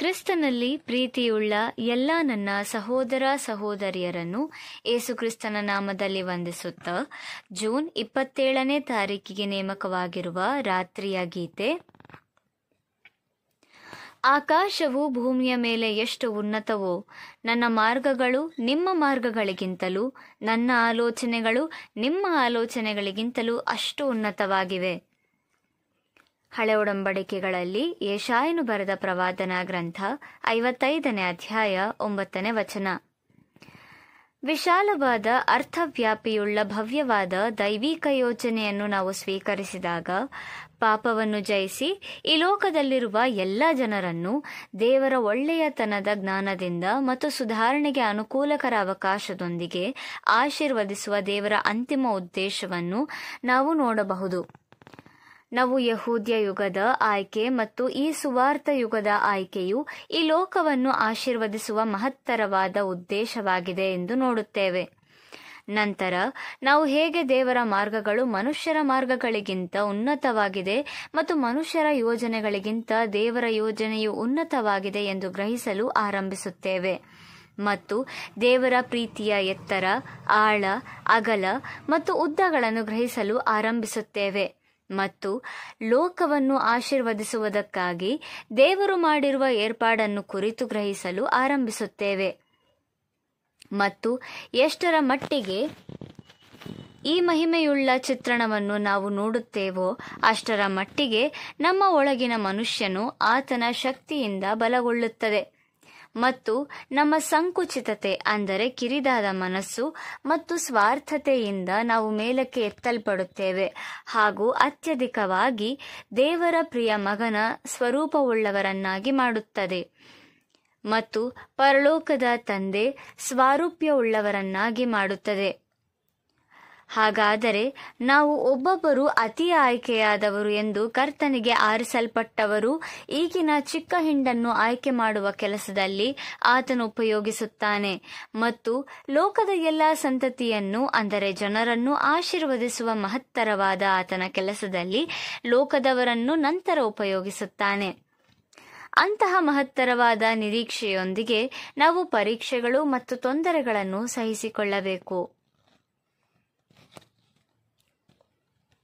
ಕ್ರಿಸ್ತನಲ್ಲಿ ಪ್ರೀತಿಯುಳ್ಳ ಎಲ್ಲ ನನ್ನ ಸಹೋದರ ಸಹೋದರಿಯರನ್ನು ಕ್ರಿಸ್ತನ ನಾಮದಲ್ಲಿ ವಂದಿಸುತ್ತಾ ಜೂನ್ ಇಪ್ಪತ್ತೇಳನೇ ತಾರೀಕಿಗೆ ನೇಮಕವಾಗಿರುವ ರಾತ್ರಿಯ ಗೀತೆ ಆಕಾಶವು ಭೂಮಿಯ ಮೇಲೆ ಎಷ್ಟು ಉನ್ನತವೋ ನನ್ನ ಮಾರ್ಗಗಳು ನಿಮ್ಮ ಮಾರ್ಗಗಳಿಗಿಂತಲೂ ನನ್ನ ಆಲೋಚನೆಗಳು ನಿಮ್ಮ ಆಲೋಚನೆಗಳಿಗಿಂತಲೂ ಅಷ್ಟು ಉನ್ನತವಾಗಿವೆ ಹಳೆ ಒಡಂಬಡಿಕೆಗಳಲ್ಲಿ ಏಷಾಯನು ಬರೆದ ಪ್ರವಾದನ ಗ್ರಂಥ ಐವತ್ತೈದನೇ ಅಧ್ಯಾಯ ಒಂಬತ್ತನೇ ವಚನ ವಿಶಾಲವಾದ ಅರ್ಥವ್ಯಾಪಿಯುಳ್ಳ ಭವ್ಯವಾದ ದೈವಿಕ ಯೋಜನೆಯನ್ನು ನಾವು ಸ್ವೀಕರಿಸಿದಾಗ ಪಾಪವನ್ನು ಜಯಿಸಿ ಈ ಲೋಕದಲ್ಲಿರುವ ಎಲ್ಲ ಜನರನ್ನು ದೇವರ ಒಳ್ಳೆಯತನದ ಜ್ಞಾನದಿಂದ ಮತ್ತು ಸುಧಾರಣೆಗೆ ಅನುಕೂಲಕರ ಅವಕಾಶದೊಂದಿಗೆ ಆಶೀರ್ವದಿಸುವ ದೇವರ ಅಂತಿಮ ಉದ್ದೇಶವನ್ನು ನಾವು ನೋಡಬಹುದು ನಾವು ಯಹೂದ್ಯ ಯುಗದ ಆಯ್ಕೆ ಮತ್ತು ಈ ಸುವಾರ್ಥ ಯುಗದ ಆಯ್ಕೆಯು ಈ ಲೋಕವನ್ನು ಆಶೀರ್ವದಿಸುವ ಮಹತ್ತರವಾದ ಉದ್ದೇಶವಾಗಿದೆ ಎಂದು ನೋಡುತ್ತೇವೆ ನಂತರ ನಾವು ಹೇಗೆ ದೇವರ ಮಾರ್ಗಗಳು ಮನುಷ್ಯರ ಮಾರ್ಗಗಳಿಗಿಂತ ಉನ್ನತವಾಗಿದೆ ಮತ್ತು ಮನುಷ್ಯರ ಯೋಜನೆಗಳಿಗಿಂತ ದೇವರ ಯೋಜನೆಯು ಉನ್ನತವಾಗಿದೆ ಎಂದು ಗ್ರಹಿಸಲು ಆರಂಭಿಸುತ್ತೇವೆ ಮತ್ತು ದೇವರ ಪ್ರೀತಿಯ ಎತ್ತರ ಆಳ ಅಗಲ ಮತ್ತು ಉದ್ದಗಳನ್ನು ಗ್ರಹಿಸಲು ಆರಂಭಿಸುತ್ತೇವೆ ಮತ್ತು ಲೋಕವನ್ನು ಆಶೀರ್ವದಿಸುವುದಕ್ಕಾಗಿ ದೇವರು ಮಾಡಿರುವ ಏರ್ಪಾಡನ್ನು ಕುರಿತು ಗ್ರಹಿಸಲು ಆರಂಭಿಸುತ್ತೇವೆ ಮತ್ತು ಎಷ್ಟರ ಮಟ್ಟಿಗೆ ಈ ಮಹಿಮೆಯುಳ್ಳ ಚಿತ್ರಣವನ್ನು ನಾವು ನೋಡುತ್ತೇವೋ ಅಷ್ಟರ ಮಟ್ಟಿಗೆ ನಮ್ಮ ಒಳಗಿನ ಮನುಷ್ಯನು ಆತನ ಶಕ್ತಿಯಿಂದ ಬಲಗೊಳ್ಳುತ್ತದೆ ಮತ್ತು ನಮ್ಮ ಸಂಕುಚಿತತೆ ಅಂದರೆ ಕಿರಿದಾದ ಮನಸ್ಸು ಮತ್ತು ಸ್ವಾರ್ಥತೆಯಿಂದ ನಾವು ಮೇಲಕ್ಕೆ ಎತ್ತಲ್ಪಡುತ್ತೇವೆ ಹಾಗೂ ಅತ್ಯಧಿಕವಾಗಿ ದೇವರ ಪ್ರಿಯ ಮಗನ ಸ್ವರೂಪವುಳ್ಳವರನ್ನಾಗಿ ಮಾಡುತ್ತದೆ ಮತ್ತು ಪರಲೋಕದ ತಂದೆ ಸ್ವಾರೂಪ್ಯವುಳ್ಳವರನ್ನಾಗಿ ಮಾಡುತ್ತದೆ ಹಾಗಾದರೆ ನಾವು ಒಬ್ಬೊಬ್ಬರು ಅತಿ ಆಯ್ಕೆಯಾದವರು ಎಂದು ಕರ್ತನಿಗೆ ಆರಿಸಲ್ಪಟ್ಟವರು ಈಗಿನ ಚಿಕ್ಕ ಹಿಂಡನ್ನು ಆಯ್ಕೆ ಮಾಡುವ ಕೆಲಸದಲ್ಲಿ ಆತನು ಉಪಯೋಗಿಸುತ್ತಾನೆ ಮತ್ತು ಲೋಕದ ಎಲ್ಲ ಸಂತತಿಯನ್ನು ಅಂದರೆ ಜನರನ್ನು ಆಶೀರ್ವದಿಸುವ ಮಹತ್ತರವಾದ ಆತನ ಕೆಲಸದಲ್ಲಿ ಲೋಕದವರನ್ನು ನಂತರ ಉಪಯೋಗಿಸುತ್ತಾನೆ ಅಂತಹ ಮಹತ್ತರವಾದ ನಿರೀಕ್ಷೆಯೊಂದಿಗೆ ನಾವು ಪರೀಕ್ಷೆಗಳು ಮತ್ತು ತೊಂದರೆಗಳನ್ನು ಸಹಿಸಿಕೊಳ್ಳಬೇಕು